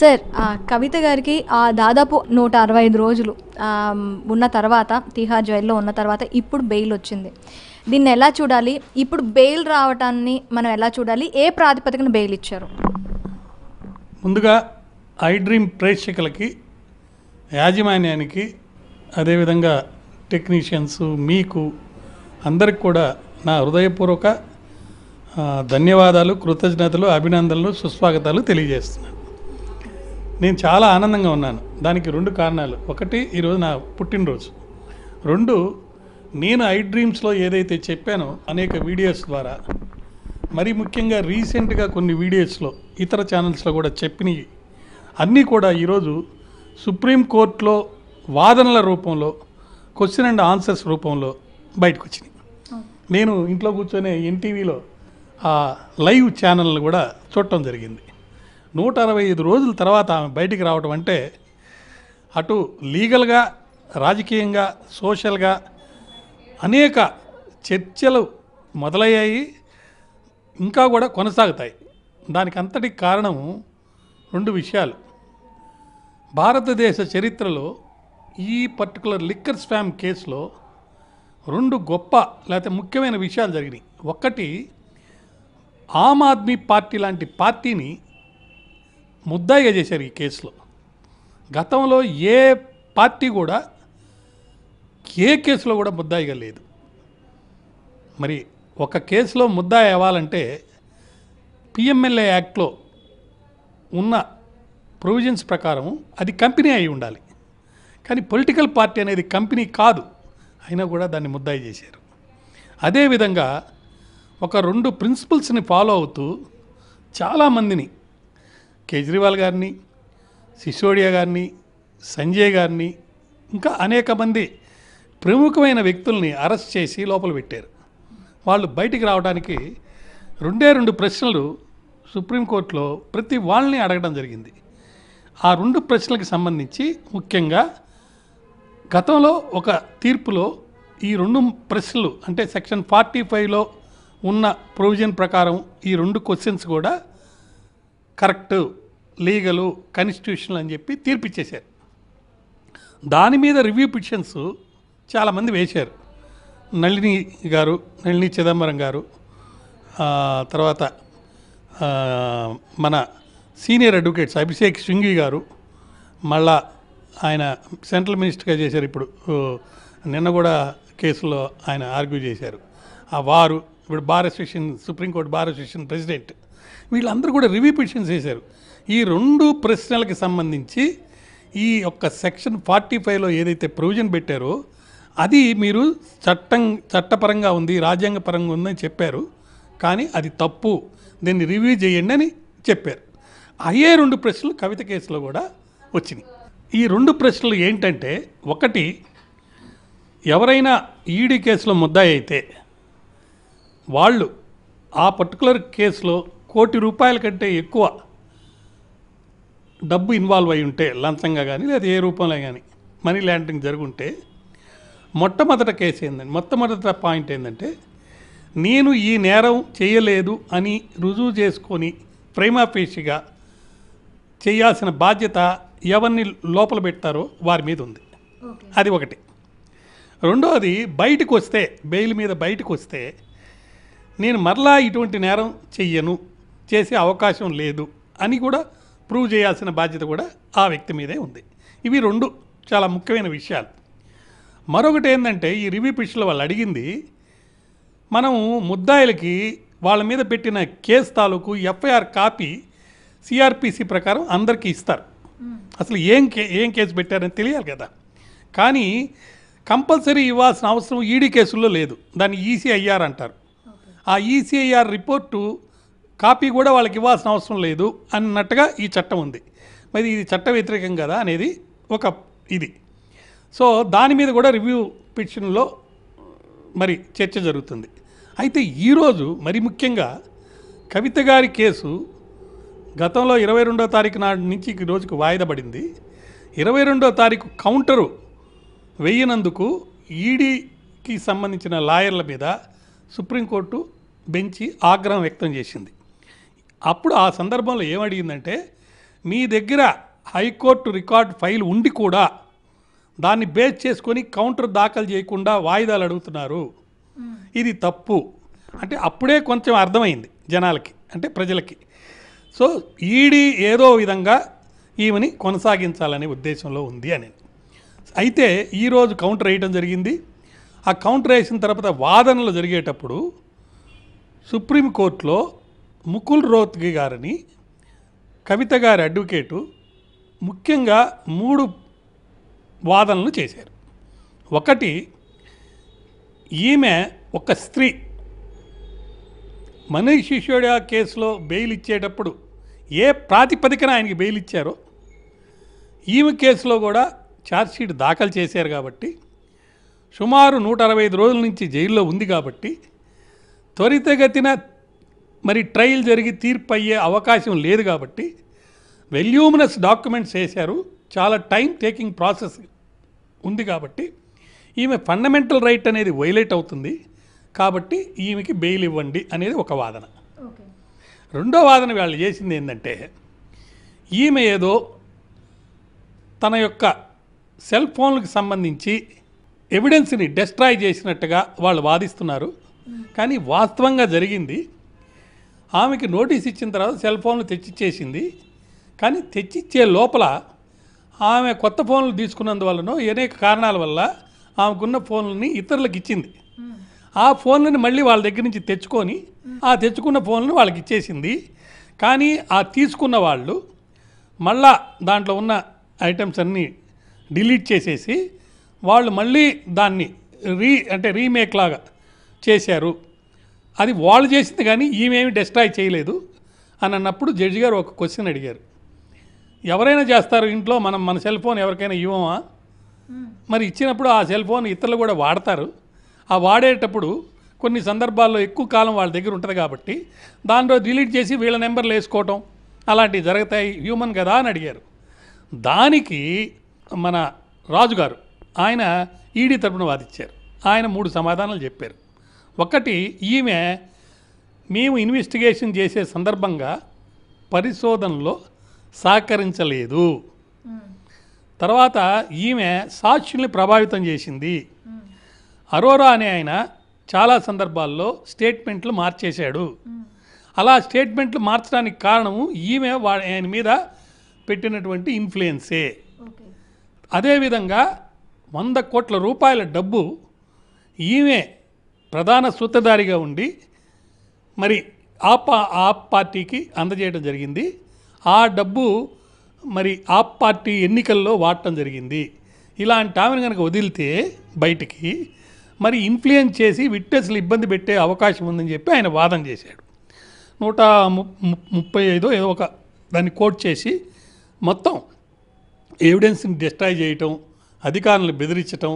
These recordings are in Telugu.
సార్ కవిత గారికి ఆ దాదాపు నూట అరవై ఐదు రోజులు ఉన్న తర్వాత తీహార్ జైల్లో ఉన్న తర్వాత ఇప్పుడు బెయిల్ వచ్చింది దీన్ని ఎలా చూడాలి ఇప్పుడు బెయిల్ రావటాన్ని మనం ఎలా చూడాలి ఏ ప్రాతిపదికన బెయిల్ ఇచ్చారు ముందుగా ఐ డ్రీమ్ ప్రేక్షకులకి యాజమాన్యానికి అదేవిధంగా టెక్నీషియన్స్ మీకు అందరికి కూడా నా హృదయపూర్వక ధన్యవాదాలు కృతజ్ఞతలు అభినందనలు సుస్వాగతాలు తెలియజేస్తున్నాను నేను చాలా ఆనందంగా ఉన్నాను దానికి రెండు కారణాలు ఒకటి ఈరోజు నా పుట్టినరోజు రెండు నేను ఐ డ్రీమ్స్లో ఏదైతే చెప్పానో అనేక వీడియోస్ ద్వారా మరి ముఖ్యంగా రీసెంట్గా కొన్ని వీడియోస్లో ఇతర ఛానల్స్లో కూడా చెప్పినవి అన్నీ కూడా ఈరోజు సుప్రీంకోర్టులో వాదనల రూపంలో క్వశ్చన్ అండ్ ఆన్సర్స్ రూపంలో బయటకు వచ్చినాయి నేను ఇంట్లో కూర్చొని ఎన్టీవీలో ఆ లైవ్ ఛానల్ని కూడా చూడటం జరిగింది నూట అరవై ఐదు రోజుల తర్వాత ఆమె బయటికి రావడం అంటే అటు లీగల్గా రాజకీయంగా సోషల్గా అనేక చర్చలు మొదలయ్యాయి ఇంకా కూడా కొనసాగుతాయి దానికి అంతటి రెండు విషయాలు భారతదేశ చరిత్రలో ఈ పర్టికులర్ లిక్కర్ స్పామ్ కేసులో రెండు గొప్ప లేకపోతే ముఖ్యమైన విషయాలు జరిగినాయి ఒకటి ఆమ్ ఆద్మీ పార్టీ లాంటి పార్టీని ముద్దాయిగా చేశారు ఈ కేసులో గతంలో ఏ పార్టీ కూడా ఏ కేసులో కూడా ముద్దాయిగా లేదు మరి ఒక కేసులో ముద్దాయి అవ్వాలంటే పిఎంఎల్ఏ యాక్ట్లో ఉన్న ప్రొవిజన్స్ ప్రకారం అది కంపెనీ అయి ఉండాలి కానీ పొలిటికల్ పార్టీ అనేది కంపెనీ కాదు అయినా కూడా దాన్ని ముద్దాయి చేశారు అదేవిధంగా ఒక రెండు ప్రిన్సిపల్స్ని ఫాలో అవుతూ చాలామందిని కేజ్రీవాల్ గారిని సిసోడియా గారిని సంజయ్ గారిని ఇంకా అనేక మంది ప్రముఖమైన వ్యక్తుల్ని అరెస్ట్ చేసి లోపల పెట్టారు వాళ్ళు బయటికి రావడానికి రెండే రెండు ప్రశ్నలు సుప్రీంకోర్టులో ప్రతి వాళ్ళని అడగడం జరిగింది ఆ రెండు ప్రశ్నలకు సంబంధించి ముఖ్యంగా గతంలో ఒక తీర్పులో ఈ రెండు ప్రశ్నలు అంటే సెక్షన్ ఫార్టీ ఫైవ్లో ఉన్న ప్రొవిజన్ ప్రకారం ఈ రెండు క్వశ్చన్స్ కూడా కరెక్టు లీగలు కాన్స్టిట్యూషనల్ అని చెప్పి తీర్పిచ్చేశారు దాని మీద రివ్యూ పిటిషన్స్ చాలామంది వేశారు నళిని గారు నళిని చిదంబరం గారు తర్వాత మన సీనియర్ అడ్వకేట్స్ అభిషేక్ శృంగి గారు మళ్ళా ఆయన సెంట్రల్ మినిస్టర్గా చేశారు ఇప్పుడు నిన్న కూడా కేసులో ఆయన ఆర్గ్యూ చేశారు ఆ వారు ఇప్పుడు bar association supreme court bar association president వీళ్ళందరూ కూడా రివ్యూ పిటిషన్స్ చేశారు ఈ రెండు ప్రశ్నలకు సంబంధించి ఈ యొక్క సెక్షన్ ఫార్టీ ఫైవ్లో ఏదైతే ప్రొవిజన్ పెట్టారో అది మీరు చట్టం చట్టపరంగా ఉంది రాజ్యాంగపరంగా ఉందని చెప్పారు కానీ అది తప్పు దీన్ని రివ్యూ చేయండి అని చెప్పారు అయ్యే రెండు ప్రశ్నలు కవిత కేసులో కూడా వచ్చినాయి ఈ రెండు ప్రశ్నలు ఏంటంటే ఒకటి ఎవరైనా ఈడీ కేసులో ముద్దాయి అయితే వాళ్ళు ఆ పర్టికులర్ కేసులో కోటి రూపాయల కంటే ఎక్కువ డబ్బు ఇన్వాల్వ్ అయి ఉంటే లంచంగా కానీ లేదా ఏ రూపంలో కానీ మనీ ల్యాండరింగ్ జరుగుంటే మొట్టమొదట కేసు ఏంటంటే మొట్టమొదట పాయింట్ ఏంటంటే నేను ఈ నేరం చేయలేదు అని రుజువు చేసుకొని ప్రేమాపేక్షిగా చేయాల్సిన బాధ్యత ఎవరిని లోపల పెట్టారో వారి మీద ఉంది అది ఒకటి రెండవది బయటకు వస్తే బెయిల్ మీద బయటకు వస్తే నేను మరలా ఇటువంటి నేరం చెయ్యను చేసే అవకాశం లేదు అని కూడా ప్రూవ్ చేయాల్సిన బాధ్యత కూడా ఆ వ్యక్తి మీదే ఉంది ఇవి రెండు చాలా ముఖ్యమైన విషయాలు మరొకటి ఏంటంటే ఈ రివ్యూ పిటిషన్లో వాళ్ళు అడిగింది మనము ముద్దాయిలకి వాళ్ళ మీద పెట్టిన కేసు తాలూకు ఎఫ్ఐఆర్ కాపీ సిఆర్పిసి ప్రకారం అందరికీ ఇస్తారు hmm. అసలు ఏం కే ఏం కేసు పెట్టారని తెలియాలి కదా కానీ కంపల్సరీ ఇవ్వాల్సిన అవసరం ఈడీ కేసుల్లో లేదు దాన్ని ఈసీఐఆర్ e అంటారు ఆ ఈసీఐఆర్ e రిపోర్టు కాపీ కూడా వాళ్ళకి ఇవ్వాల్సిన అవసరం లేదు అన్నట్టుగా ఈ చట్టం ఉంది మరి ఇది చట్ట వ్యతిరేకం కదా అనేది ఒక ఇది సో దాని మీద కూడా రివ్యూ పిటిషన్లో మరి చర్చ జరుగుతుంది అయితే ఈరోజు మరి ముఖ్యంగా కవిత గారి కేసు గతంలో ఇరవై రెండో తారీఖు నాటి నుంచి ఈ రోజుకు వాయిదా పడింది ఇరవై రెండో తారీఖు కౌంటరు వెయ్యినందుకు ఈడీకి సంబంధించిన లాయర్ల మీద సుప్రీంకోర్టు బెంచి ఆగ్రహం వ్యక్తం చేసింది అప్పుడు ఆ సందర్భంలో ఏమడిగిందంటే మీ దగ్గర హైకోర్టు రికార్డ్ ఫైల్ ఉండి కూడా దాన్ని బేస్ చేసుకొని కౌంటర్ దాఖలు చేయకుండా వాయిదాలు అడుగుతున్నారు ఇది తప్పు అంటే అప్పుడే కొంచెం అర్థమైంది జనాలకి అంటే ప్రజలకి సో ఈడీ ఏదో విధంగా ఈమెని కొనసాగించాలనే ఉద్దేశంలో ఉంది అని అయితే ఈరోజు కౌంటర్ వేయడం జరిగింది ఆ కౌంటర్ వేసిన తర్వాత వాదనలు జరిగేటప్పుడు సుప్రీంకోర్టులో ముకుల్ రోత్గి గారిని కవిత గారి అడ్వకేటు ముఖ్యంగా మూడు వాదనలు చేశారు ఒకటి ఈమె ఒక స్త్రీ మనీష్ సిసోడియా కేసులో బెయిల్ ఇచ్చేటప్పుడు ఏ ప్రాతిపదికన ఆయనకి బెయిల్ ఇచ్చారో ఈమె కేసులో కూడా ఛార్జ్షీట్ దాఖలు చేశారు కాబట్టి సుమారు నూట అరవై ఐదు రోజుల నుంచి జైల్లో ఉంది కాబట్టి త్వరితగతిన మరి ట్రయల్ జరిగి తీర్పు అయ్యే అవకాశం లేదు కాబట్టి వెల్యూమినస్ డాక్యుమెంట్స్ వేశారు చాలా టైం టేకింగ్ ప్రాసెస్ ఉంది కాబట్టి ఈమె ఫండమెంటల్ రైట్ అనేది వైలేట్ అవుతుంది కాబట్టి ఈమెకి బెయిల్ ఇవ్వండి అనేది ఒక వాదన రెండో వాదన వాళ్ళు చేసింది ఏంటంటే ఈమె ఏదో తన యొక్క సెల్ ఫోన్లకు సంబంధించి ఎవిడెన్స్ని డెస్ట్రాయ్ చేసినట్టుగా వాళ్ళు వాదిస్తున్నారు కానీ వాస్తవంగా జరిగింది ఆమెకి నోటీస్ ఇచ్చిన తర్వాత సెల్ ఫోన్లు తెచ్చిచ్చేసింది కానీ తెచ్చిచ్చే లోపల ఆమె కొత్త ఫోన్లు తీసుకున్నందువలన అనేక కారణాల వల్ల ఆమెకున్న ఫోన్లని ఇతరులకు ఇచ్చింది ఆ ఫోన్లని మళ్ళీ వాళ్ళ దగ్గర నుంచి తెచ్చుకొని ఆ తెచ్చుకున్న ఫోన్లను వాళ్ళకి ఇచ్చేసింది కానీ ఆ తీసుకున్న వాళ్ళు మళ్ళా దాంట్లో ఉన్న ఐటమ్స్ అన్నీ డిలీట్ చేసేసి వాళ్ళు మళ్ళీ దాన్ని రీ అంటే రీమేక్ లాగా చేశారు అది వాళ్ళు చేసింది కానీ ఈమెమి డిస్ట్రాయ్ చేయలేదు అని అన్నప్పుడు జడ్జి గారు ఒక క్వశ్చన్ అడిగారు ఎవరైనా చేస్తారు ఇంట్లో మనం మన సెల్ ఫోన్ ఎవరికైనా ఇవ్వమా hmm. మరి ఇచ్చినప్పుడు ఆ సెల్ ఫోన్ ఇతరులు కూడా వాడతారు ఆ వాడేటప్పుడు కొన్ని సందర్భాల్లో ఎక్కువ కాలం వాళ్ళ దగ్గర ఉంటుంది కాబట్టి దానిలో డిలీట్ చేసి వీళ్ళ నెంబర్లు వేసుకోవటం అలాంటివి జరుగుతాయి హ్యూమన్ కదా అని అడిగారు దానికి మన రాజుగారు ఆయన ఈడీ తరపున వాదిచ్చారు ఆయన మూడు సమాధానాలు చెప్పారు ఒకటి ఈమె మేము ఇన్వెస్టిగేషన్ చేసే సందర్భంగా పరిశోధనలో సహకరించలేదు తర్వాత ఈమె సాక్షుల్ని ప్రభావితం చేసింది అరోరా అనే ఆయన చాలా సందర్భాల్లో స్టేట్మెంట్లు మార్చేశాడు అలా స్టేట్మెంట్లు మార్చడానికి కారణము ఈమె వా ఆయన మీద పెట్టినటువంటి ఇన్ఫ్లుయెన్సే అదేవిధంగా వంద కోట్ల రూపాయల డబ్బు ఈమె ప్రధాన సూత్రధారిగా ఉండి మరి ఆ పా ఆ పార్టీకి అందజేయడం జరిగింది ఆ డబ్బు మరి ఆ పార్టీ ఎన్నికల్లో వాడటం జరిగింది ఇలాంటి ఆమెను కనుక వదిలితే బయటికి మరి ఇన్ఫ్లుయెన్స్ చేసి విట్నెస్లు ఇబ్బంది పెట్టే అవకాశం ఉందని చెప్పి ఆయన వాదన చేశాడు నూట ముప్పై ఐదో ఏదో ఒక దాన్ని కోట్ చేసి మొత్తం ఎవిడెన్స్ని డిస్ట్రాయ్ చేయటం అధికారులను బెదిరించటం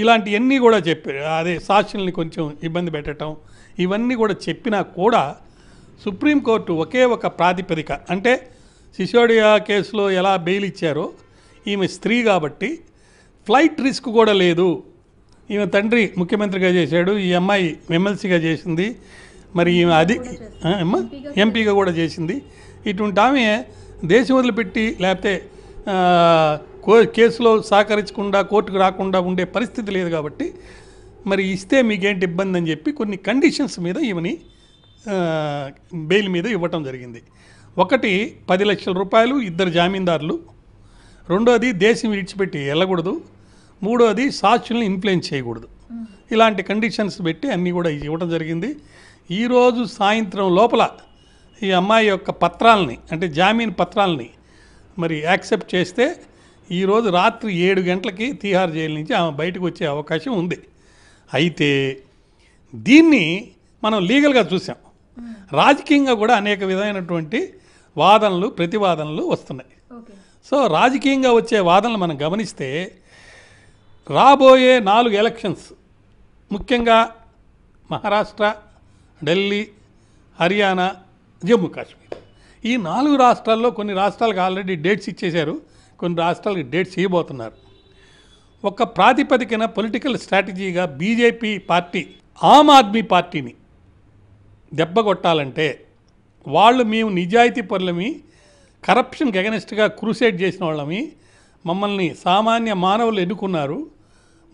ఇలాంటివన్నీ కూడా చెప్పి అదే సాక్షుల్ని కొంచెం ఇబ్బంది పెట్టడం ఇవన్నీ కూడా చెప్పినా కూడా సుప్రీంకోర్టు ఒకే ఒక ప్రాతిపదిక అంటే సిసోడియా కేసులో ఎలా బెయిల్ ఇచ్చారో ఈమె స్త్రీ కాబట్టి ఫ్లైట్ రిస్క్ కూడా లేదు ఈమె తండ్రి ముఖ్యమంత్రిగా చేశాడు ఈ అమ్మాయి ఎమ్మెల్సీగా చేసింది మరి ఈమె అది ఎంపీగా కూడా చేసింది ఇటువంటి ఆమె దేశం వదిలిపెట్టి లేకపోతే కో కేసులో సహకరించకుండా కోర్టుకు రాకుండా ఉండే పరిస్థితి లేదు కాబట్టి మరి ఇస్తే మీకేంటి ఇబ్బంది అని చెప్పి కొన్ని కండిషన్స్ మీద ఈమెని బెయిల్ మీద ఇవ్వటం జరిగింది ఒకటి పది లక్షల రూపాయలు ఇద్దరు జామీందారులు రెండోది దేశం విడిచిపెట్టి వెళ్ళకూడదు మూడోది సాక్షుల్ని ఇన్ఫ్లుయెన్స్ చేయకూడదు ఇలాంటి కండిషన్స్ పెట్టి అన్నీ కూడా ఇవ్వడం జరిగింది ఈరోజు సాయంత్రం లోపల ఈ అమ్మాయి యొక్క పత్రాలని అంటే జామీన్ పత్రాలని మరి యాక్సెప్ట్ చేస్తే ఈరోజు రాత్రి ఏడు గంటలకి తీహార్ జైలు నుంచి ఆమె బయటకు వచ్చే అవకాశం ఉంది అయితే దీన్ని మనం లీగల్గా చూసాం రాజకీయంగా కూడా అనేక విధమైనటువంటి వాదనలు ప్రతివాదనలు వస్తున్నాయి సో రాజకీయంగా వచ్చే వాదనలు మనం గమనిస్తే రాబోయే నాలుగు ఎలక్షన్స్ ముఖ్యంగా మహారాష్ట్ర ఢిల్లీ హర్యానా జమ్మూ కాశ్మీర్ ఈ నాలుగు రాష్ట్రాల్లో కొన్ని రాష్ట్రాలకు ఆల్రెడీ డేట్స్ ఇచ్చేశారు కొన్ని రాష్ట్రాలకు డేట్స్ ఇవ్వబోతున్నారు ఒక ప్రాతిపదికన పొలిటికల్ స్ట్రాటజీగా బీజేపీ పార్టీ ఆమ్ ఆద్మీ పార్టీని దెబ్బ కొట్టాలంటే వాళ్ళు మేము నిజాయితీ పరులమి కరప్షన్కి అగెనిస్ట్గా క్రూసైడ్ చేసిన వాళ్ళమి మమ్మల్ని సామాన్య మానవులు ఎన్నుకున్నారు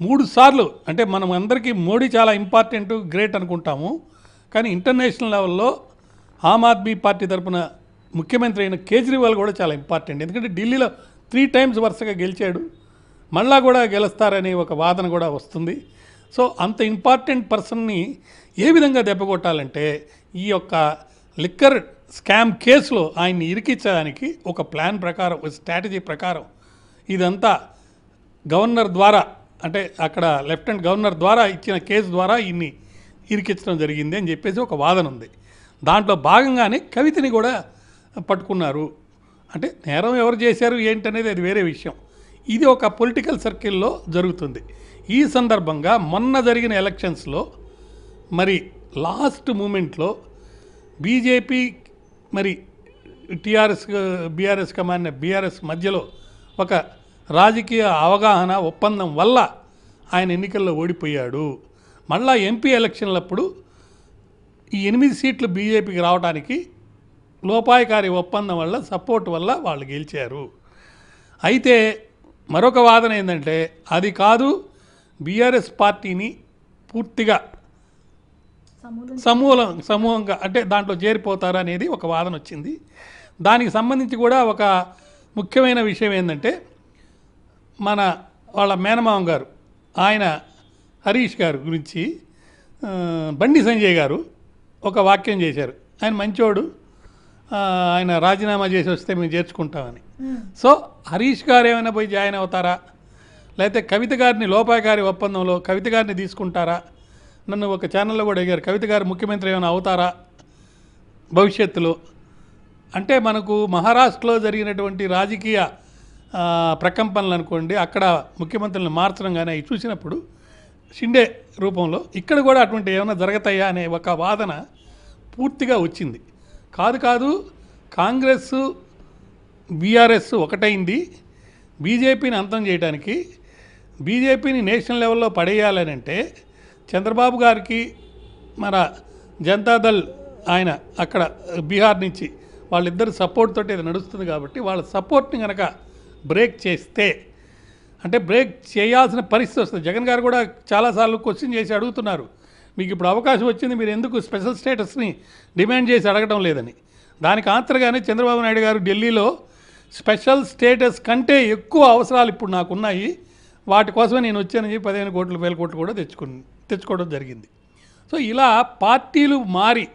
మూడు సార్లు అంటే మనం అందరికీ మోడీ చాలా ఇంపార్టెంట్ గ్రేట్ అనుకుంటాము కానీ ఇంటర్నేషనల్ లెవెల్లో ఆమ్ ఆద్మీ పార్టీ తరఫున ముఖ్యమంత్రి అయిన కేజ్రీవాల్ కూడా చాలా ఇంపార్టెంట్ ఎందుకంటే ఢిల్లీలో త్రీ టైమ్స్ వరుసగా గెలిచాడు మళ్ళా కూడా గెలుస్తారనే ఒక వాదన కూడా వస్తుంది సో అంత ఇంపార్టెంట్ పర్సన్ని ఏ విధంగా దెబ్బకొట్టాలంటే ఈ యొక్క లిక్కర్ స్కామ్ కేసులో ఆయన్ని ఇరికించడానికి ఒక ప్లాన్ ప్రకారం ఒక స్ట్రాటజీ ప్రకారం ఇదంతా గవర్నర్ ద్వారా అంటే అక్కడ లెఫ్టినెంట్ గవర్నర్ ద్వారా ఇచ్చిన కేసు ద్వారా ఇన్ని ఇరికించడం జరిగింది అని చెప్పేసి ఒక వాదన ఉంది దాంట్లో భాగంగానే కవితని కూడా పట్టుకున్నారు అంటే నేరం ఎవరు చేశారు ఏంటనేది అది వేరే విషయం ఇది ఒక పొలిటికల్ సర్కిల్లో జరుగుతుంది ఈ సందర్భంగా మొన్న జరిగిన ఎలక్షన్స్లో మరి లాస్ట్ మూమెంట్లో బీజేపీ మరి టీఆర్ఎస్ బీఆర్ఎస్ కమాండ్ బీఆర్ఎస్ మధ్యలో ఒక రాజకీయ అవగాహన ఒప్పందం వల్ల ఆయన ఎన్నికల్లో ఓడిపోయాడు మళ్ళా ఎంపీ ఎలక్షన్లప్పుడు ఈ ఎనిమిది సీట్లు బీజేపీకి రావడానికి లోపాయకారి ఒప్పందం వల్ల సపోర్ట్ వల్ల వాళ్ళు గెలిచారు అయితే మరొక వాదన ఏంటంటే అది కాదు బీఆర్ఎస్ పార్టీని పూర్తిగా సమూలం సమూహంగా అంటే దాంట్లో చేరిపోతారు అనేది ఒక వాదన వచ్చింది దానికి సంబంధించి కూడా ఒక ముఖ్యమైన విషయం ఏంటంటే మన వాళ్ళ మేనమామ గారు ఆయన హరీష్ గారు గురించి బండి సంజయ్ గారు ఒక వాక్యం చేశారు ఆయన మంచోడు ఆయన రాజీనామా చేసి వస్తే మేము చేర్చుకుంటామని సో హరీష్ గారు ఏమైనా పోయి జాయిన్ అవుతారా లేకపోతే కవిత గారిని గారి ఒప్పందంలో కవిత గారిని తీసుకుంటారా నన్ను ఒక ఛానల్లో కూడా అడిగారు కవిత గారు ముఖ్యమంత్రి ఏమైనా అవుతారా భవిష్యత్తులో అంటే మనకు మహారాష్ట్రలో జరిగినటువంటి రాజకీయ ప్రకంపనలు అనుకోండి అక్కడ ముఖ్యమంత్రులను మార్చడం కానీ అవి చూసినప్పుడు షిండే రూపంలో ఇక్కడ కూడా అటువంటి ఏమైనా జరగతాయా అనే ఒక వాదన పూర్తిగా వచ్చింది కాదు కాదు కాంగ్రెస్ బీఆర్ఎస్ ఒకటైంది బీజేపీని అంతం చేయడానికి బీజేపీని నేషనల్ లెవెల్లో పడేయాలని అంటే చంద్రబాబు గారికి మన జనతాదళ్ ఆయన అక్కడ బీహార్ నుంచి వాళ్ళిద్దరు సపోర్ట్ తోటి ఇది నడుస్తుంది కాబట్టి వాళ్ళ సపోర్ట్ని కనుక బ్రేక్ చేస్తే అంటే బ్రేక్ చేయాల్సిన పరిస్థితి వస్తుంది జగన్ గారు కూడా చాలాసార్లు క్వశ్చన్ చేసి అడుగుతున్నారు మీకు ఇప్పుడు అవకాశం వచ్చింది మీరు ఎందుకు స్పెషల్ స్టేటస్ని డిమాండ్ చేసి అడగడం లేదని దానికి ఆంతరగానే చంద్రబాబు నాయుడు గారు ఢిల్లీలో స్పెషల్ స్టేటస్ కంటే ఎక్కువ అవసరాలు ఇప్పుడు నాకు ఉన్నాయి వాటి కోసమే నేను వచ్చానని చెప్పి పదిహేను కోట్లు వేల కోట్లు కూడా తెచ్చుకుని తెచ్చుకోవడం జరిగింది సో ఇలా పార్టీలు మారి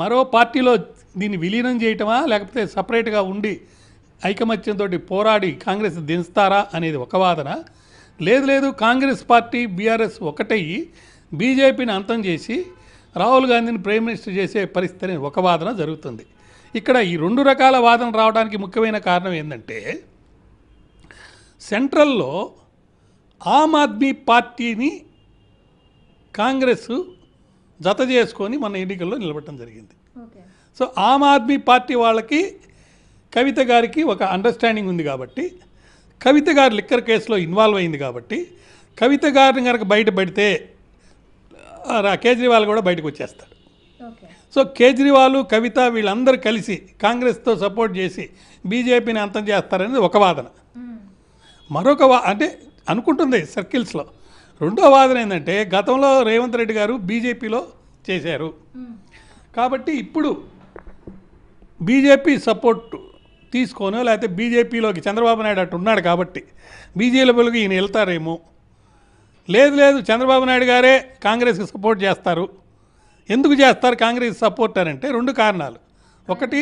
మరో పార్టీలో దీన్ని విలీనం చేయటమా లేకపోతే సపరేట్గా ఉండి ఐకమత్యంతో పోరాడి కాంగ్రెస్ దించుతారా అనేది ఒక వాదన లేదు లేదు కాంగ్రెస్ పార్టీ బీఆర్ఎస్ ఒకటయ్యి బీజేపీని అంతం చేసి రాహుల్ గాంధీని ప్రైమ్ మినిస్టర్ చేసే పరిస్థితి ఒక వాదన జరుగుతుంది ఇక్కడ ఈ రెండు రకాల వాదన రావడానికి ముఖ్యమైన కారణం ఏంటంటే సెంట్రల్లో ఆమ్ ఆద్మీ పార్టీని కాంగ్రెస్ జత చేసుకొని మన ఎన్నికల్లో నిలబడటం జరిగింది సో ఆమ్ ఆద్మీ పార్టీ వాళ్ళకి కవిత గారికి ఒక అండర్స్టాండింగ్ ఉంది కాబట్టి కవిత గారు లిక్కర్ కేసులో ఇన్వాల్వ్ అయింది కాబట్టి కవిత గారిని కనుక బయట పెడితే కేజ్రీవాల్ కూడా బయటకు వచ్చేస్తాడు సో కేజ్రీవాల్ కవిత వీళ్ళందరూ కలిసి కాంగ్రెస్తో సపోర్ట్ చేసి బీజేపీని అంతం చేస్తారనేది ఒక వాదన మరొక వా అంటే అనుకుంటుంది సర్కిల్స్లో రెండో వాదన ఏంటంటే గతంలో రేవంత్ రెడ్డి గారు బీజేపీలో చేశారు కాబట్టి ఇప్పుడు బీజేపీ సపోర్ట్ తీసుకొని లేకపోతే బీజేపీలోకి చంద్రబాబు నాయుడు అటు ఉన్నాడు కాబట్టి బీజేపీలోకి ఈయన వెళ్తారేమో లేదు లేదు చంద్రబాబు నాయుడు గారే కాంగ్రెస్కి సపోర్ట్ చేస్తారు ఎందుకు చేస్తారు కాంగ్రెస్ సపోర్ట్ అంటే రెండు కారణాలు ఒకటి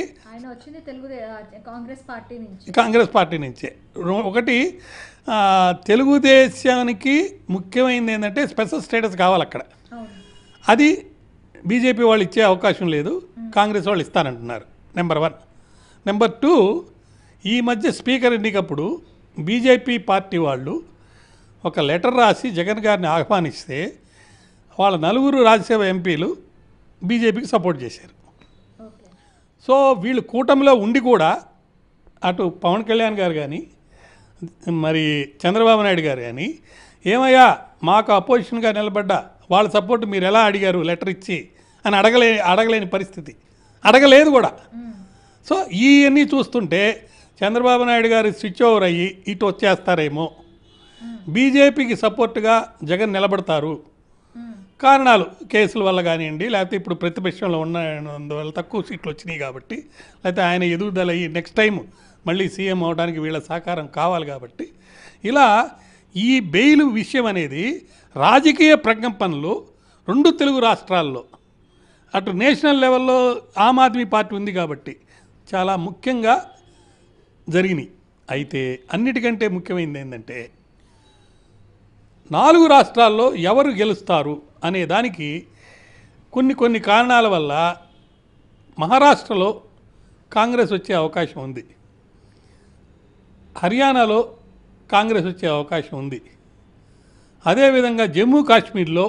కాంగ్రెస్ పార్టీ నుంచి కాంగ్రెస్ పార్టీ నుంచే ఒకటి తెలుగుదేశానికి ముఖ్యమైనది ఏంటంటే స్పెషల్ స్టేటస్ కావాలి అక్కడ అది బీజేపీ వాళ్ళు ఇచ్చే అవకాశం లేదు కాంగ్రెస్ వాళ్ళు ఇస్తానంటున్నారు నెంబర్ వన్ నెంబర్ టూ ఈ మధ్య స్పీకర్ ఎన్నికప్పుడు బీజేపీ పార్టీ వాళ్ళు ఒక లెటర్ రాసి జగన్ గారిని ఆహ్వానిస్తే వాళ్ళ నలుగురు రాజ్యసభ ఎంపీలు బీజేపీకి సపోర్ట్ చేశారు సో వీళ్ళు కూటమిలో ఉండి కూడా అటు పవన్ కళ్యాణ్ గారు కానీ మరి చంద్రబాబు నాయుడు గారు కానీ ఏమయ్యా మాకు అపోజిషన్గా నిలబడ్డ వాళ్ళ సపోర్ట్ మీరు ఎలా అడిగారు లెటర్ ఇచ్చి అని అడగలే అడగలేని పరిస్థితి అడగలేదు కూడా సో ఇవన్నీ చూస్తుంటే చంద్రబాబు నాయుడు గారు స్విచ్ ఓవర్ అయ్యి ఇటు వచ్చేస్తారేమో బీజేపీకి సపోర్ట్గా జగన్ నిలబడతారు కారణాలు కేసుల వల్ల కానివ్వండి లేకపోతే ఇప్పుడు ప్రతిపక్షంలో అందువల్ల తక్కువ సీట్లు వచ్చినాయి కాబట్టి లేకపోతే ఆయన ఎదుగుదల అయ్యి నెక్స్ట్ టైం మళ్ళీ సీఎం అవడానికి వీళ్ళ సహకారం కావాలి కాబట్టి ఇలా ఈ బెయిల్ విషయం అనేది రాజకీయ ప్రకంపనలు రెండు తెలుగు రాష్ట్రాల్లో అటు నేషనల్ లెవెల్లో ఆమ్ ఆద్మీ పార్టీ ఉంది కాబట్టి చాలా ముఖ్యంగా జరిగినాయి అయితే అన్నిటికంటే ముఖ్యమైనది ఏంటంటే నాలుగు రాష్ట్రాల్లో ఎవరు గెలుస్తారు అనే దానికి కొన్ని కొన్ని కారణాల వల్ల మహారాష్ట్రలో కాంగ్రెస్ వచ్చే అవకాశం ఉంది హర్యానాలో కాంగ్రెస్ వచ్చే అవకాశం ఉంది అదేవిధంగా జమ్మూ కాశ్మీర్లో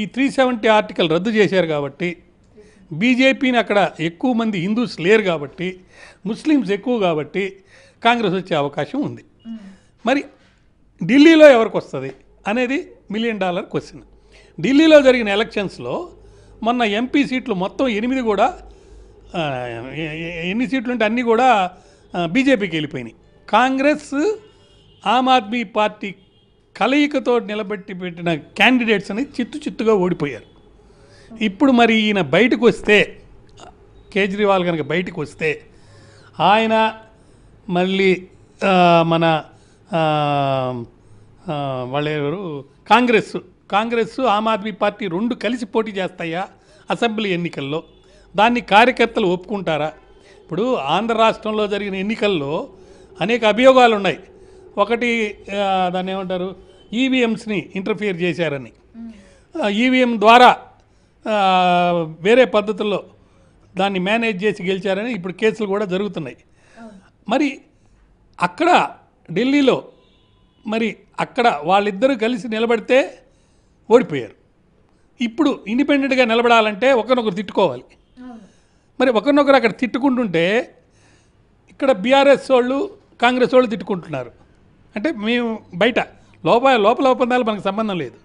ఈ త్రీ సెవెంటీ ఆర్టికల్ రద్దు చేశారు కాబట్టి బీజేపీని అక్కడ ఎక్కువ మంది హిందూస్ లేరు కాబట్టి ముస్లిమ్స్ ఎక్కువ కాబట్టి కాంగ్రెస్ వచ్చే అవకాశం ఉంది మరి ఢిల్లీలో ఎవరికి వస్తుంది అనేది మిలియన్ డాలర్ క్వశ్చన్ ఢిల్లీలో జరిగిన ఎలక్షన్స్లో మొన్న ఎంపీ సీట్లు మొత్తం ఎనిమిది కూడా ఎన్ని సీట్లు ఉంటే అన్నీ కూడా బీజేపీకి వెళ్ళిపోయినాయి కాంగ్రెస్ ఆమ్ ఆద్మీ పార్టీ కలయికతో నిలబెట్టి పెట్టిన క్యాండిడేట్స్ అని చిత్తు చిత్తుగా ఓడిపోయారు ఇప్పుడు మరి ఈయన బయటకు వస్తే కేజ్రీవాల్ కనుక బయటకు వస్తే ఆయన మళ్ళీ మన వాళ్ళెవరు కాంగ్రెస్ కాంగ్రెస్ ఆమ్ ఆద్మీ పార్టీ రెండు కలిసి పోటీ చేస్తాయా అసెంబ్లీ ఎన్నికల్లో దాన్ని కార్యకర్తలు ఒప్పుకుంటారా ఇప్పుడు ఆంధ్ర రాష్ట్రంలో జరిగిన ఎన్నికల్లో అనేక అభియోగాలు ఉన్నాయి ఒకటి దాన్ని ఏమంటారు ఈవీఎంస్ని ఇంటర్ఫియర్ చేశారని ఈవీఎం ద్వారా వేరే పద్ధతుల్లో దాన్ని మేనేజ్ చేసి గెలిచారని ఇప్పుడు కేసులు కూడా జరుగుతున్నాయి మరి అక్కడ ఢిల్లీలో మరి అక్కడ వాళ్ళిద్దరూ కలిసి నిలబడితే ఓడిపోయారు ఇప్పుడు ఇండిపెండెంట్గా నిలబడాలంటే ఒకరినొకరు తిట్టుకోవాలి మరి ఒకరినొకరు అక్కడ తిట్టుకుంటుంటే ఇక్కడ బీఆర్ఎస్ వాళ్ళు కాంగ్రెస్ వాళ్ళు తిట్టుకుంటున్నారు అంటే మేము బయట లోపల లోపల ఒప్పందాలు మనకు సంబంధం లేదు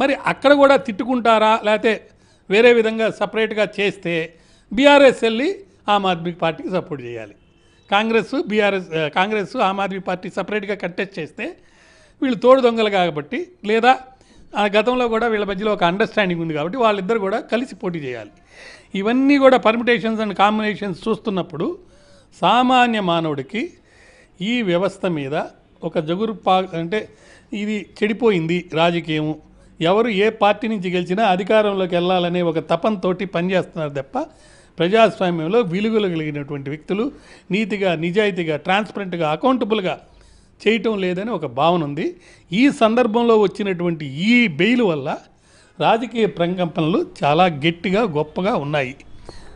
మరి అక్కడ కూడా తిట్టుకుంటారా లేకపోతే వేరే విధంగా సపరేట్గా చేస్తే బీఆర్ఎస్ వెళ్ళి ఆమ్ ఆద్మీ పార్టీకి సపోర్ట్ చేయాలి కాంగ్రెస్ బీఆర్ఎస్ కాంగ్రెస్ ఆమ్ ఆద్మీ పార్టీ సపరేట్గా కంటెస్ట్ చేస్తే వీళ్ళు తోడు దొంగలు కాబట్టి లేదా ఆ గతంలో కూడా వీళ్ళ మధ్యలో ఒక అండర్స్టాండింగ్ ఉంది కాబట్టి వాళ్ళిద్దరు కూడా కలిసి పోటీ చేయాలి ఇవన్నీ కూడా పర్మిటేషన్స్ అండ్ కాంబినేషన్స్ చూస్తున్నప్పుడు సామాన్య మానవుడికి ఈ వ్యవస్థ మీద ఒక జగురు పా అంటే ఇది చెడిపోయింది రాజకీయం ఎవరు ఏ పార్టీ నుంచి గెలిచినా అధికారంలోకి వెళ్ళాలనే ఒక తపంతో పనిచేస్తున్నారు తప్ప ప్రజాస్వామ్యంలో విలువలు కలిగినటువంటి వ్యక్తులు నీతిగా నిజాయితీగా ట్రాన్స్పరెంట్గా అకౌంటబుల్గా చేయటం లేదని ఒక భావన ఉంది ఈ సందర్భంలో వచ్చినటువంటి ఈ బెయిల్ వల్ల రాజకీయ ప్రకంపనలు చాలా గట్టిగా గొప్పగా ఉన్నాయి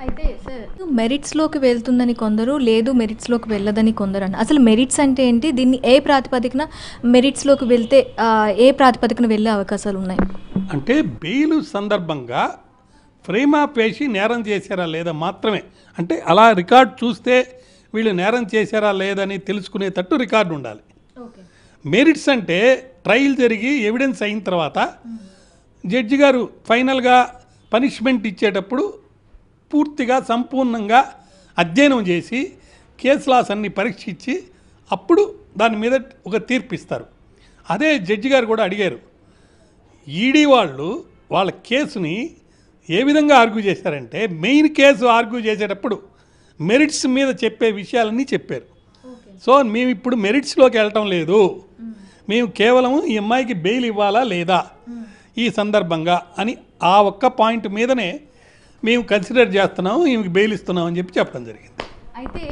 అయితే సార్ మెరిట్స్లోకి వెళ్తుందని కొందరు లేదు మెరిట్స్లోకి వెళ్ళదని కొందరు అని అసలు మెరిట్స్ అంటే ఏంటి దీన్ని ఏ ప్రాతిపదికన మెరిట్స్లోకి వెళ్తే ఏ ప్రాతిపదికన వెళ్ళే అవకాశాలు ఉన్నాయి అంటే బెయిల్ సందర్భంగా ఫ్రేమ్ ఆఫ్ వేసి నేరం చేశారా లేదా మాత్రమే అంటే అలా రికార్డ్ చూస్తే వీళ్ళు నేరం చేశారా లేదని తెలుసుకునేటట్టు రికార్డు ఉండాలి మెరిట్స్ అంటే ట్రయల్ జరిగి ఎవిడెన్స్ అయిన తర్వాత జడ్జి గారు ఫైనల్గా పనిష్మెంట్ ఇచ్చేటప్పుడు పూర్తిగా సంపూర్ణంగా అధ్యయనం చేసి కేసు లాస్ అన్ని పరీక్షించి అప్పుడు దాని మీద ఒక తీర్పు ఇస్తారు అదే జడ్జి గారు కూడా అడిగారు ఈడీ వాళ్ళు వాళ్ళ కేసుని ఏ విధంగా ఆర్గ్యూ చేశారంటే మెయిన్ కేసు ఆర్గ్యూ చేసేటప్పుడు మెరిట్స్ మీద చెప్పే విషయాలన్నీ చెప్పారు సో మేము ఇప్పుడు మెరిట్స్లోకి వెళ్ళటం లేదు మేము కేవలం ఈ అమ్మాయికి బెయిల్ ఇవ్వాలా లేదా ఈ సందర్భంగా అని ఆ ఒక్క పాయింట్ మీదనే మేము కన్సిడర్ చేస్తున్నాము ఈమెకి బెయిల్ ఇస్తున్నాం అని చెప్పి చెప్పడం జరిగింది అయితే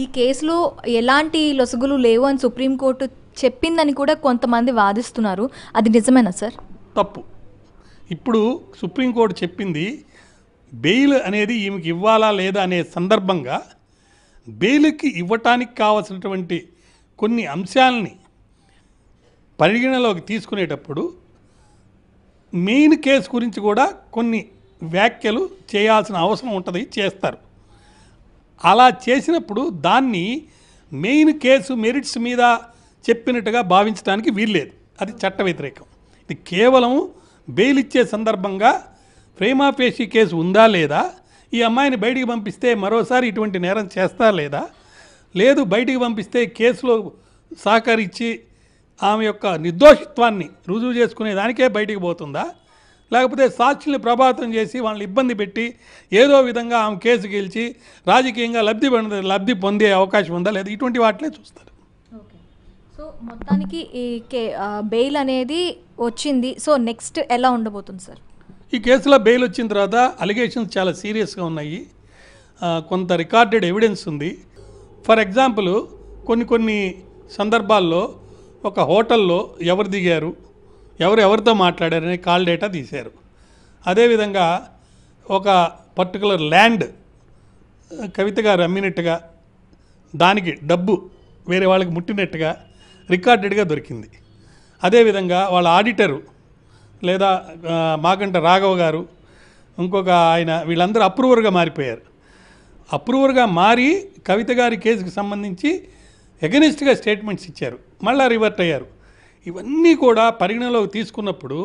ఈ కేసులో ఎలాంటి లొసుగులు లేవు అని సుప్రీంకోర్టు చెప్పిందని కూడా కొంతమంది వాదిస్తున్నారు అది నిజమేనా సార్ తప్పు ఇప్పుడు సుప్రీంకోర్టు చెప్పింది బెయిల్ అనేది ఈమెకి ఇవ్వాలా లేదా అనే సందర్భంగా బెయిల్కి ఇవ్వటానికి కావలసినటువంటి కొన్ని అంశాలని పరిగణలోకి తీసుకునేటప్పుడు మెయిన్ కేసు గురించి కూడా కొన్ని వ్యాఖ్యలు చేయాల్సిన అవసరం ఉంటుంది చేస్తారు అలా చేసినప్పుడు దాన్ని మెయిన్ కేసు మెరిట్స్ మీద చెప్పినట్టుగా భావించడానికి వీల్లేదు అది చట్ట వ్యతిరేకం ఇది కేవలం బెయిల్ ఇచ్చే సందర్భంగా ప్రేమాపేషి కేసు ఉందా లేదా ఈ అమ్మాయిని బయటికి పంపిస్తే మరోసారి ఇటువంటి నేరం చేస్తా లేదా లేదు బయటికి పంపిస్తే కేసులో సహకరించి ఆమె యొక్క నిర్దోషిత్వాన్ని రుజువు చేసుకునే దానికే బయటికి పోతుందా లేకపోతే సాక్షుల్ని ప్రభావితం చేసి వాళ్ళని ఇబ్బంది పెట్టి ఏదో విధంగా ఆమె కేసు గెలిచి రాజకీయంగా లబ్ధి లబ్ధి పొందే అవకాశం ఉందా లేదా ఇటువంటి వాటిలే చూస్తారు సో మొత్తానికి ఈ కే బెయిల్ అనేది వచ్చింది సో నెక్స్ట్ ఎలా ఉండబోతుంది సార్ ఈ కేసులో బెయిల్ వచ్చిన తర్వాత అలిగేషన్స్ చాలా సీరియస్గా ఉన్నాయి కొంత రికార్డెడ్ ఎవిడెన్స్ ఉంది ఫర్ ఎగ్జాంపుల్ కొన్ని కొన్ని సందర్భాల్లో ఒక హోటల్లో ఎవరు దిగారు ఎవరు ఎవరితో అనే కాల్ డేటా తీశారు అదేవిధంగా ఒక పర్టికులర్ ల్యాండ్ కవిత గారు అమ్మినట్టుగా దానికి డబ్బు వేరే వాళ్ళకి ముట్టినట్టుగా రికార్డెడ్గా దొరికింది అదేవిధంగా వాళ్ళ ఆడిటరు లేదా మాగంట రాఘవ గారు ఇంకొక ఆయన వీళ్ళందరూ అప్రూవర్గా మారిపోయారు అప్రూవర్గా మారి కవిత గారి కేసుకు సంబంధించి ఎగనిస్ట్గా స్టేట్మెంట్స్ ఇచ్చారు మళ్ళా రివర్ట్ అయ్యారు ఇవన్నీ కూడా పరిగణలోకి తీసుకున్నప్పుడు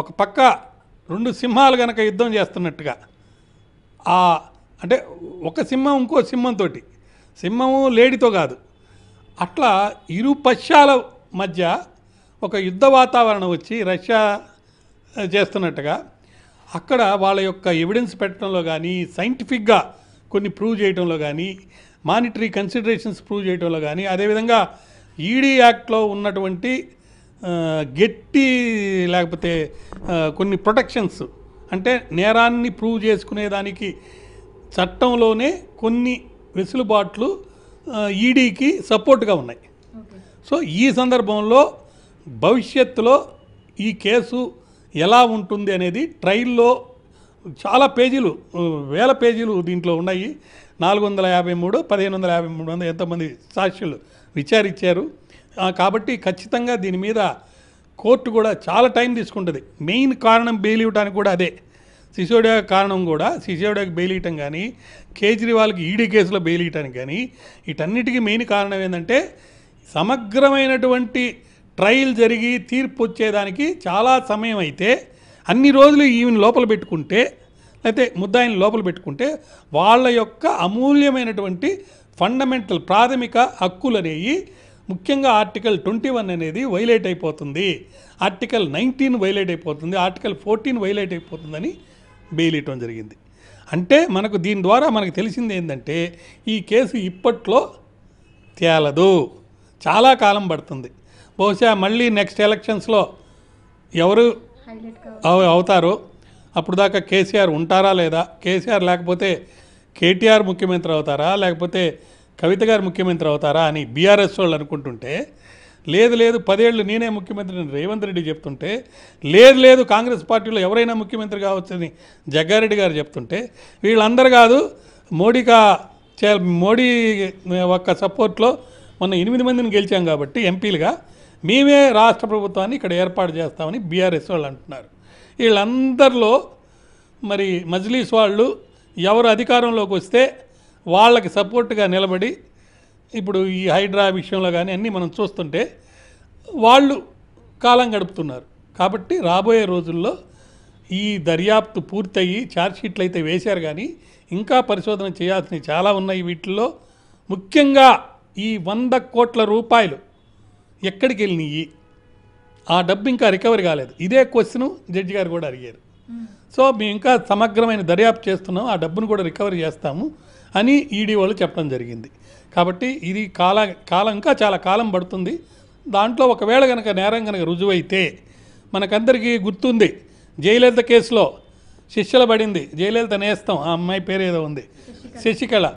ఒక పక్క రెండు సింహాలు కనుక యుద్ధం చేస్తున్నట్టుగా అంటే ఒక సింహం ఇంకో సింహంతో సింహము లేడీతో కాదు అట్లా ఇరు పక్షాల మధ్య ఒక యుద్ధ వాతావరణం వచ్చి రష్యా చేస్తున్నట్టుగా అక్కడ వాళ్ళ యొక్క ఎవిడెన్స్ పెట్టడంలో కానీ సైంటిఫిక్గా కొన్ని ప్రూవ్ చేయడంలో కానీ మానిటరీ కన్సిడరేషన్స్ ప్రూవ్ చేయడంలో కానీ అదేవిధంగా ఈడీ e యాక్ట్లో ఉన్నటువంటి గట్టి లేకపోతే కొన్ని ప్రొటెక్షన్స్ అంటే నేరాన్ని ప్రూవ్ చేసుకునేదానికి చట్టంలోనే కొన్ని వెసులుబాట్లు ఈడీకి e సపోర్ట్గా ఉన్నాయి సో ఈ సందర్భంలో భవిష్యత్తులో ఈ కేసు ఎలా ఉంటుంది అనేది ట్రైల్లో చాలా పేజీలు వేల పేజీలు దీంట్లో ఉన్నాయి నాలుగు వందల యాభై మూడు పదిహేను వందల యాభై మూడు వందల ఎంతమంది సాక్షులు విచారించారు కాబట్టి ఖచ్చితంగా దీని మీద కోర్టు కూడా చాలా టైం తీసుకుంటుంది మెయిన్ కారణం బెయిల్ ఇవ్వడానికి కూడా అదే సిసోడియా కారణం కూడా సిసోడియాకి బెయిల్ ఇవ్వటం కానీ కేజ్రీవాల్కి ఈడీ కేసులో బెయిల్ ఇవ్వటానికి కానీ వీటన్నిటికీ మెయిన్ కారణం ఏంటంటే సమగ్రమైనటువంటి ట్రయల్ జరిగి తీర్పు వచ్చేదానికి చాలా సమయం అయితే అన్ని రోజులు ఈమెను లోపల పెట్టుకుంటే అయితే ముద్దాయిని లోపల పెట్టుకుంటే వాళ్ళ యొక్క అమూల్యమైనటువంటి ఫండమెంటల్ ప్రాథమిక హక్కులు అనేవి ముఖ్యంగా ఆర్టికల్ ట్వంటీ వన్ అనేది వైలేట్ అయిపోతుంది ఆర్టికల్ నైన్టీన్ వైలేట్ అయిపోతుంది ఆర్టికల్ ఫోర్టీన్ వైలేట్ అయిపోతుందని బెయిల్ ఇవ్వడం జరిగింది అంటే మనకు దీని ద్వారా మనకు తెలిసింది ఏంటంటే ఈ కేసు ఇప్పట్లో తేలదు చాలా కాలం పడుతుంది బహుశా మళ్ళీ నెక్స్ట్ ఎలక్షన్స్లో ఎవరు అవుతారు అప్పుడు దాకా కేసీఆర్ ఉంటారా లేదా కేసీఆర్ లేకపోతే కేటీఆర్ ముఖ్యమంత్రి అవుతారా లేకపోతే కవిత గారు ముఖ్యమంత్రి అవుతారా అని బీఆర్ఎస్ వాళ్ళు అనుకుంటుంటే లేదు లేదు పదేళ్ళు నేనే ముఖ్యమంత్రిని రేవంత్ రెడ్డి చెప్తుంటే లేదు లేదు కాంగ్రెస్ పార్టీలో ఎవరైనా ముఖ్యమంత్రి కావచ్చని జగ్గారెడ్డి గారు చెప్తుంటే వీళ్ళందరు కాదు మోడీకా మోడీ ఒక్క సపోర్ట్లో మొన్న ఎనిమిది మందిని గెలిచాం కాబట్టి ఎంపీలుగా మేమే రాష్ట్ర ప్రభుత్వాన్ని ఇక్కడ ఏర్పాటు చేస్తామని బీఆర్ఎస్ వాళ్ళు అంటున్నారు వీళ్ళందరిలో మరి మజ్లీస్ వాళ్ళు ఎవరు అధికారంలోకి వస్తే వాళ్ళకి సపోర్ట్గా నిలబడి ఇప్పుడు ఈ హైడ్రా విషయంలో కానీ అన్నీ మనం చూస్తుంటే వాళ్ళు కాలం గడుపుతున్నారు కాబట్టి రాబోయే రోజుల్లో ఈ దర్యాప్తు పూర్తయి ఛార్జ్షీట్లు అయితే వేశారు కానీ ఇంకా పరిశోధన చేయాల్సినవి చాలా ఉన్నాయి వీటిల్లో ముఖ్యంగా ఈ వంద కోట్ల రూపాయలు ఎక్కడికి వెళ్ళినాయి ఆ డబ్బు ఇంకా రికవరీ కాలేదు ఇదే క్వశ్చన్ జడ్జి గారు కూడా అడిగారు సో మేము ఇంకా సమగ్రమైన దర్యాప్తు చేస్తున్నాం ఆ డబ్బును కూడా రికవరీ చేస్తాము అని ఈడీ వాళ్ళు చెప్పడం జరిగింది కాబట్టి ఇది కాల కాలం ఇంకా చాలా కాలం పడుతుంది దాంట్లో ఒకవేళ కనుక నేరం కనుక రుజువైతే మనకందరికీ గుర్తుంది జయలలిత కేసులో శిక్షలు పడింది జయలలిత నేస్తం ఆ అమ్మాయి పేరు ఏదో ఉంది శశికళ